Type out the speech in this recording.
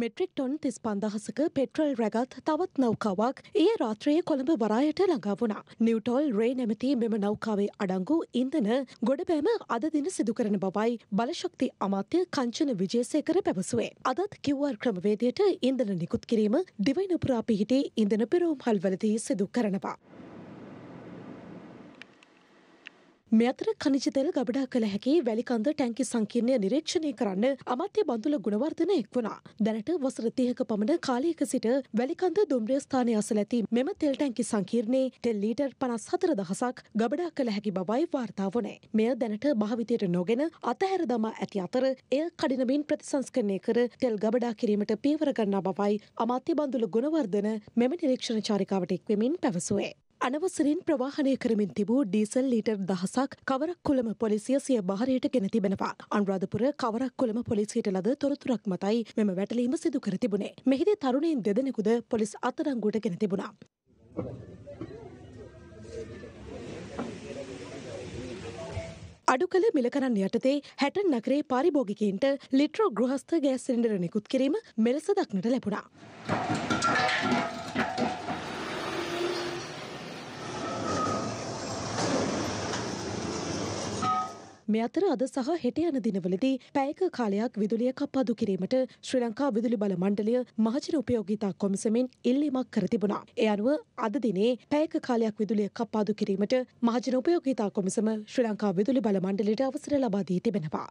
Metric ton තිස් පන්දහසක petrol රැගත් තවත් නෞකාවක් ඒ රාත්‍රයේ කොළඹ වරායට ළඟා වුණා. නිවටෝල් රේ නැමති මෙම නෞකාවේ අඩංගු ඉන්දන ගොඩබෑම අද දින සිදුකරන බවයි බලශක්ති අමාත්‍ය කංචන විජේසේකර පැවසුවේ. අදත් කිව්වර් ක්‍රමවේදයට ඉන්දන නිකුත් කිරීම දිවයිනපුරා පිහිටි ඉඳන පෙරෝම් හල්වලදී සිදු කරනවා. මේ අතර කනිජ තෙල් ගබඩා කළ හැකි වැලිකන්ද ටැංකි සංකීර්ණය නිරීක්ෂණය කරන්න අමාත්‍ය බන්දුල ගුණවර්ධන එක්වුණා. දැනට වසර 30ක පමණ කාලයක සිට වැලිකන්ද දුම්රිය ස්ථානය අසල ඇති මෙම තෙල් ටැංකි සංකීර්ණයේ තෙල් ලීටර් 54 දහසක් ගබඩා කළ හැකි බවයි වාර්තා වුණේ. මෙය දැනට භාවිතයට නොගෙන අතහැර දමා ඇති අතර එය කඩිනමින් ප්‍රතිසංස්කරණය කර තෙල් ගබඩා කිරීමට පීවර කරනා බවයි අමාත්‍ය බන්දුල ගුණවර්ධන මෙම නිරීක්ෂණ චාරිකාවට එක්වෙමින් පැවසුවේ. අනවසරෙන් ප්‍රවාහනය කරමින් තිබූ ඩීසල් ලීටර් දහසක් කවරක් කොළම පොලිසිය සිය භාරයට ගෙන තිබෙනවා. අනුරාධපුර කවරක් කොළම පොලිසියට ලද තොරතුරක් මතයි මෙම වැටලීම සිදු කර තිබුණේ. මෙහිදී තරුණයින් දෙදෙනෙකුද පොලිස් අත්අඩංගුවට ගෙන තිබුණා. අඩු කළ මිලකරන් යටතේ හැට නකරේ පාරිභෝගිකන්ට ලිට්‍රෝ ගෘහස්ථ ගෑස් සිලින්ඩර නිකුත් කිරීම මෙලෙස දක්නට ලැබුණා. මේ අතර අද සහ හෙට යන දිනවලදී පැයක කාලයක් විදුලිය කප්පාදු කිරීමට ශ්‍රී ලංකා විදුලි බල මණ්ඩලය මහජන උපයෝගිතා කොමිසමෙන් ඉල්ලීමක් කර තිබුණා. ඒ අනුව අද දිනේ පැයක කාලයක් විදුලිය කප්පාදු කිරීමට මහජන උපයෝගිතා කොමිසම ශ්‍රී ලංකා විදුලි බල මණ්ඩලයට අවසර ලබා දී තිබෙනවා.